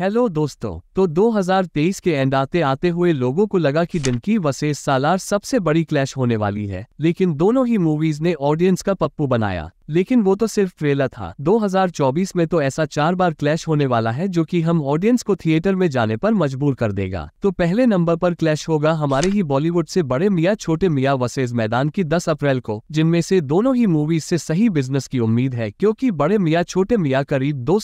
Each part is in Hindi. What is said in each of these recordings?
हेलो दोस्तों तो 2023 के एंड आते आते हुए लोगों को लगा कि डंकी वसे सालार सबसे बड़ी क्लैश होने वाली है लेकिन दोनों ही मूवीज ने ऑडियंस का पप्पू बनाया लेकिन वो तो सिर्फ ट्रेलर था 2024 में तो ऐसा चार बार क्लैश होने वाला है जो कि हम ऑडियंस को थिएटर में जाने पर मजबूर कर देगा तो पहले नंबर पर क्लैश होगा हमारे ही बॉलीवुड से बड़े मियाँ छोटे मियाँ वसेज मैदान की 10 अप्रैल को जिनमें से दोनों ही मूवीज से सही बिजनेस की उम्मीद है क्योंकि बड़े मियाँ छोटे मियाँ करीब दो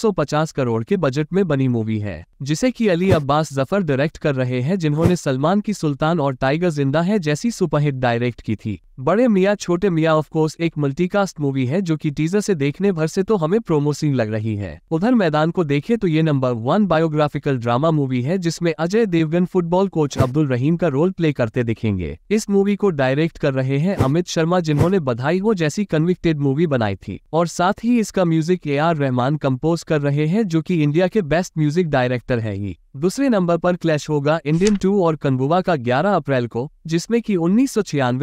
करोड़ के बजट में बनी मूवी है जिसे की अली अब्बास जफर डायरेक्ट कर रहे हैं जिन्होंने सलमान की सुल्तान और टाइगर जिंदा है जैसी सुपरहिट डायरेक्ट की थी बड़े मियाँ छोटे मियाँ ऑफकोर्स एक मल्टीकास्ट मूवी है जो कि टीजर से देखने भर से तो हमें प्रोमोसिंग लग रही है उधर मैदान को देखे तो ये number one biographical drama movie है जिसमें अजय देवगन फुटबॉल कोच अब्दुल रहीम का रोल प्ले करते दिखेंगे इस मूवी को डायरेक्ट कर रहे हैं अमित शर्मा जिन्होंने बधाई हो जैसी कन्विक्टेड मूवी बनाई थी और साथ ही इसका music A R Rahman compose कर रहे हैं जो की इंडिया के बेस्ट म्यूजिक डायरेक्टर है ही दूसरे नंबर पर क्लैश होगा इंडियन टू और कनबुवा का 11 अप्रैल को जिसमें कि उन्नीस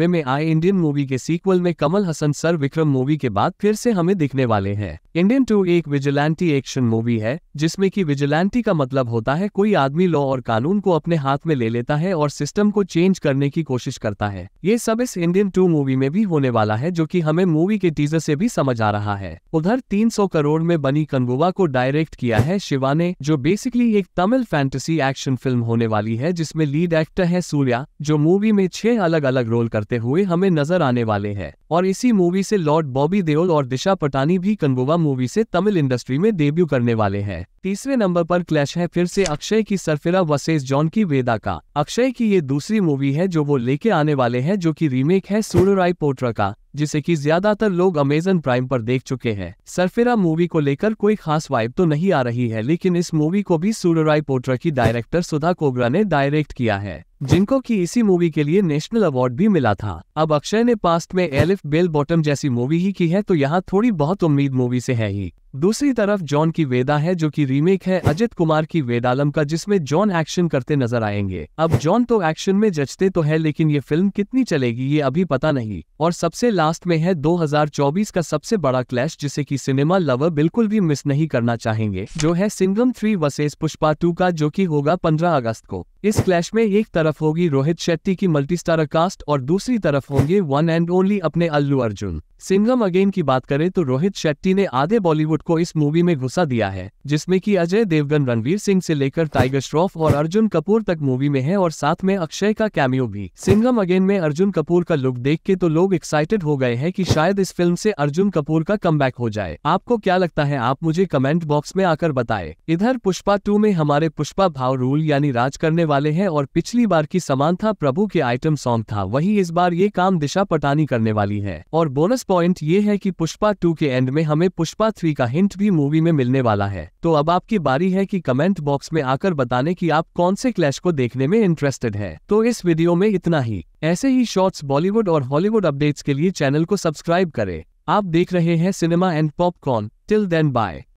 में आए इंडियन मूवी के सीक्वल में कमल हसन सर विक्रम मूवी के बाद फिर से हमें दिखने वाले हैं इंडियन टू एक विजिलेंटी एक्शन मूवी है जिसमें कि विजिलेंटी का मतलब होता है कोई आदमी लॉ और कानून को अपने हाथ में ले लेता है और सिस्टम को चेंज करने की कोशिश करता है ये सब इस इंडियन टू मूवी में भी होने वाला है जो की हमें मूवी के टीजर से भी समझ आ रहा है उधर तीन करोड़ में बनी कनबुवा को डायरेक्ट किया है शिवा ने जो बेसिकली एक Tamil fan fantasy action film होने वाली है जिसमें लीड एक्टर है सूर्या जो मूवी में छह अलग अलग रोल करते हुए हमें नजर आने वाले हैं और इसी मूवी से लॉर्ड बॉबी देओल और दिशा पटानी भी कन्वोवा मूवी से तमिल इंडस्ट्री में डेब्यू करने वाले हैं तीसरे नंबर पर क्लैश है फिर से अक्षय की सरफिरा वसेज जॉन की वेदा का अक्षय की ये दूसरी मूवी है जो वो लेके आने वाले हैं जो कि रीमेक है सूर्यराय पोट्रा का जिसे कि ज्यादातर लोग अमेजन प्राइम पर देख चुके हैं सरफिरा मूवी को लेकर कोई खास वाइब तो नहीं आ रही है लेकिन इस मूवी को भी सूर्यराय पोट्रा की डायरेक्टर सुधा कोबरा ने डायरेक्ट किया है जिनको कि इसी मूवी के लिए नेशनल अवार्ड भी मिला था अब अक्षय ने पास्ट में एलिफ बेल बॉटम जैसी मूवी ही की है तो यहाँ थोड़ी बहुत उम्मीद मूवी से है ही दूसरी तरफ जॉन की वेदा है जो कि रीमेक है अजित कुमार की वेदालम का जिसमें जॉन एक्शन करते नजर आएंगे अब जॉन तो एक्शन में जचते तो है लेकिन ये फिल्म कितनी चलेगी ये अभी पता नहीं और सबसे लास्ट में है 2024 का सबसे बड़ा क्लैश जिसे कि सिनेमा लवर बिल्कुल भी मिस नहीं करना चाहेंगे जो है Singham three versus Pushpa two का जो की होगा पंद्रह अगस्त को इस क्लैश में एक तरफ होगी रोहित शेट्टी की मल्टीस्टारर कास्ट और दूसरी तरफ होंगे वन एंड ओनली अपने अल्लू अर्जुन सिंगम अगेन की बात करें तो रोहित शेट्टी ने आधे बॉलीवुड को इस मूवी में घुसा दिया है जिसमें कि अजय देवगन रणवीर सिंह से लेकर टाइगर श्रॉफ और अर्जुन कपूर तक मूवी में है और साथ में अक्षय का कैमियो भी सिंगम अगेन में अर्जुन कपूर का लुक देख के तो लोग एक्साइटेड हो गए हैं कि शायद इस फिल्म से अर्जुन कपूर का कम हो जाए आपको क्या लगता है आप मुझे कमेंट बॉक्स में आकर बताए इधर पुष्पा टू में हमारे पुष्पा भाव रूल यानी राज करने वाले हैं और पिछली बार की समान था प्रभु के आइटम सॉन्ग था वही इस बार ये काम दिशा पटानी करने वाली है और बोनस पॉइंट ये है कि पुष्पा टू के एंड में हमें पुष्पा थ्री का हिंट भी मूवी में मिलने वाला है तो अब आपकी बारी है कि कमेंट बॉक्स में आकर बताने की आप कौन से क्लैश को देखने में इंटरेस्टेड है तो इस वीडियो में इतना ही ऐसे ही शॉर्ट्स बॉलीवुड और हॉलीवुड अपडेट्स के लिए चैनल को सब्सक्राइब करें आप देख रहे हैं cinema and popcorn till then bye